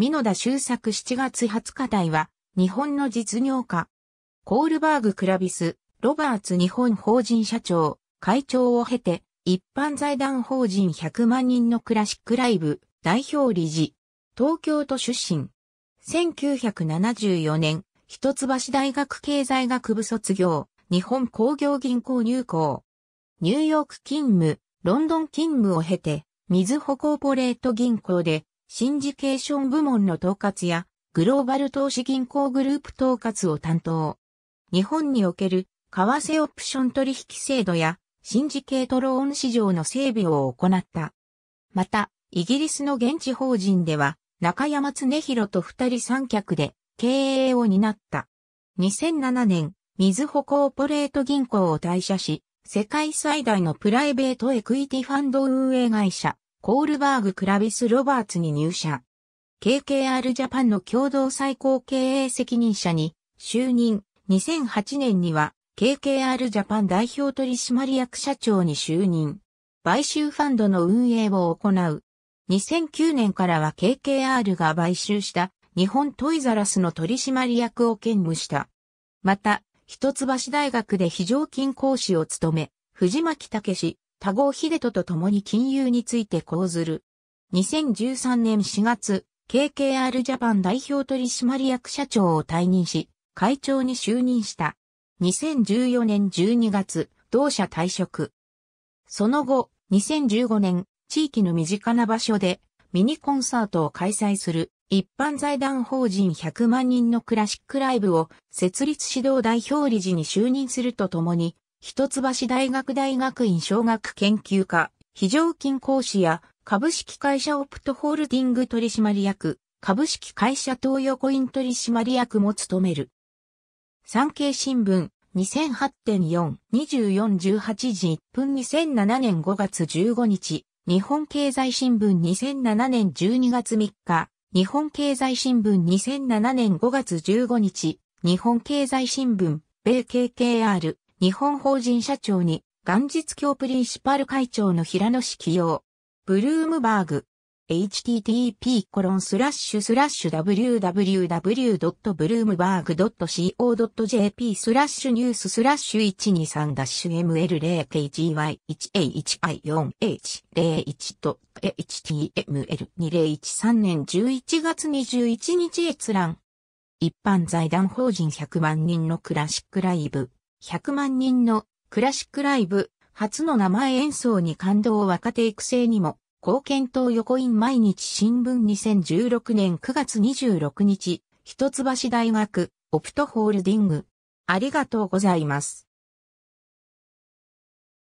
美濃田修作7月20日台は、日本の実業家。コールバーグ・クラビス、ロバーツ日本法人社長、会長を経て、一般財団法人100万人のクラシックライブ、代表理事。東京都出身。1974年、一橋大学経済学部卒業、日本工業銀行入校。ニューヨーク勤務、ロンドン勤務を経て、水穂コーポレート銀行でシンジケーション部門の統括や、グローバル投資銀行グループ統括を担当。日本における、為替オプション取引制度や、シンジケートローン市場の整備を行った。また、イギリスの現地法人では、中山常広と二人三脚で経営を担った。2007年、水穂コーポレート銀行を退社し、世界最大のプライベートエクイティファンド運営会社、コールバーグ・クラビス・ロバーツに入社。KKR ジャパンの共同最高経営責任者に就任。2008年には KKR ジャパン代表取締役社長に就任。買収ファンドの運営を行う。2009年からは KKR が買収した日本トイザラスの取締役を兼務した。また、一橋大学で非常勤講師を務め、藤巻武史、多合秀人と共に金融について講ずる。2013年4月、KKR ジャパン代表取締役社長を退任し、会長に就任した。2014年12月、同社退職。その後、2015年、地域の身近な場所でミニコンサートを開催する一般財団法人100万人のクラシックライブを設立指導代表理事に就任するとともに一橋大学大学院小学研究科、非常勤講師や、株式会社オプトホールディング取締役、株式会社東横イン取締役も務める。産経新聞、2008.4-2418時1分2007年5月15日、日本経済新聞2007年12月3日、日本経済新聞2007年5月15日、日本経済新聞、米 KKR、日本法人社長に、元日教プリンシパル会長の平野志起用。ブルームバーグ。http コロンスラッシュスラッシュ www.bloomberg.co.jp スラッシュニューススラッシュ123ダッシュ m l 0 k g y a h i 4 h 0 1と html2013 年11月21日閲覧。一般財団法人100万人のクラシックライブ。100万人のクラシックライブ初の名前演奏に感動を若手育成にも貢献党横院毎日新聞2016年9月26日一橋大学オプトホールディングありがとうございます。